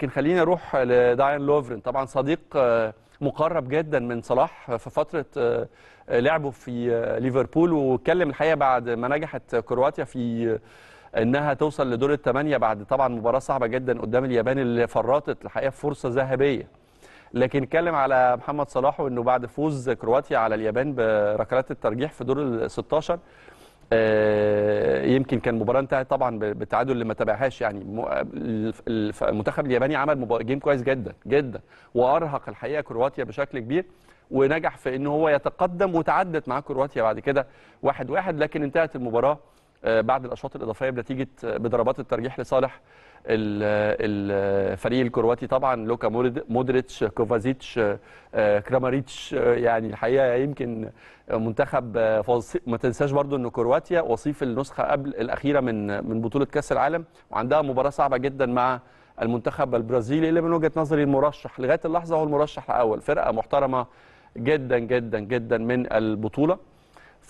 لكن خليني اروح لداين لوفرين طبعا صديق آه، مقرب جدا من صلاح في فتره آه، آه، لعبه في ليفربول واتكلم الحقيقه بعد ما نجحت كرواتيا في انها توصل لدور الثمانيه بعد طبعا مباراه صعبه جدا قدام اليابان اللي فرطت الحقيقه فرصه ذهبيه لكن اتكلم على محمد صلاح وانه بعد فوز كرواتيا على اليابان بركلات الترجيح في دور ال 16 آه، يمكن كان مباراه انتهت طبعا بالتعادل اللي ما تابعهاش يعني المنتخب الياباني عمل جيم كويس جدا جدا وارهق الحقيقه كرواتيا بشكل كبير ونجح في ان هو يتقدم وتعدت مع كرواتيا بعد كده واحد واحد لكن انتهت المباراه آه، بعد الاشواط الاضافيه بنتيجه آه، بضربات الترجيح لصالح الفريق آه، الكرواتي طبعا لوكا مودريتش كوفازيتش كراماريتش يعني الحقيقه يمكن منتخب ما تنساش برضو ان كرواتيا وصيف النسخه قبل الاخيره من من بطوله كاس العالم وعندها مباراه صعبه جدا مع المنتخب البرازيلي اللي من وجهه نظري المرشح لغايه اللحظه هو المرشح الاول فرقه محترمه جدا جدا جدا من البطوله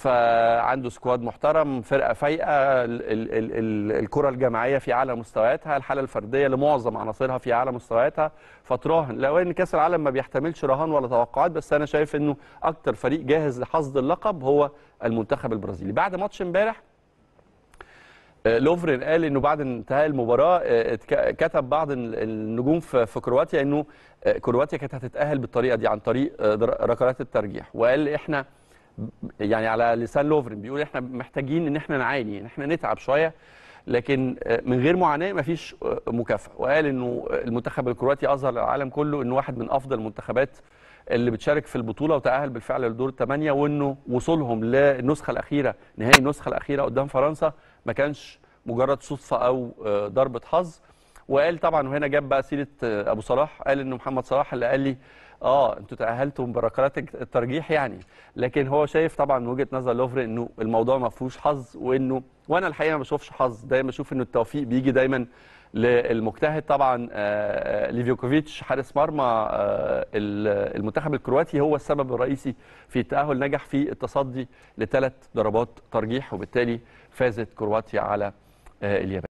فعنده سكواد محترم فرقه فايقه الكره الجماعيه في اعلى مستوياتها الحاله الفرديه لمعظم عناصرها في اعلى مستوياتها فتراهن لو ان كاس العالم ما بيحتملش رهان ولا توقعات بس انا شايف انه اكتر فريق جاهز لحصد اللقب هو المنتخب البرازيلي بعد ماتش امبارح آه، لوفرين قال انه بعد انتهاء المباراه آه، كتب بعض النجوم في كرواتيا انه آه، كرواتيا كانت هتتاهل بالطريقه دي عن طريق ركلات الترجيح وقال احنا يعني على لسان لوفرين بيقول احنا محتاجين ان احنا نعاني ان احنا نتعب شويه لكن آه، من غير معاناه مفيش آه، مكافاه وقال انه المنتخب الكرواتي اظهر للعالم كله انه واحد من افضل المنتخبات اللي بتشارك في البطوله وتاهل بالفعل لدور الثمانيه وانه وصولهم للنسخه الاخيره نهائي النسخه الاخيره قدام فرنسا ما كانش مجرد صدفه او آه، ضربه حظ وقال طبعا وهنا جاب بقى سيره آه، ابو صلاح قال ان محمد صلاح اللي قال لي اه انتوا تاهلتوا بركلات الترجيح يعني لكن هو شايف طبعا من وجهه نظر لوفر انه الموضوع ما فيهوش حظ وانه وانا الحقيقه ما بشوفش حظ دايما بشوف انه التوفيق بيجي دايما للمجتهد طبعا آه، آه، ليفيوكوفيتش حارس مرمى المنتخب الكرواتي هو السبب الرئيسي في التاهل نجح في التصدي لثلاث ضربات ترجيح وبالتالي فازت كرواتيا على اليابان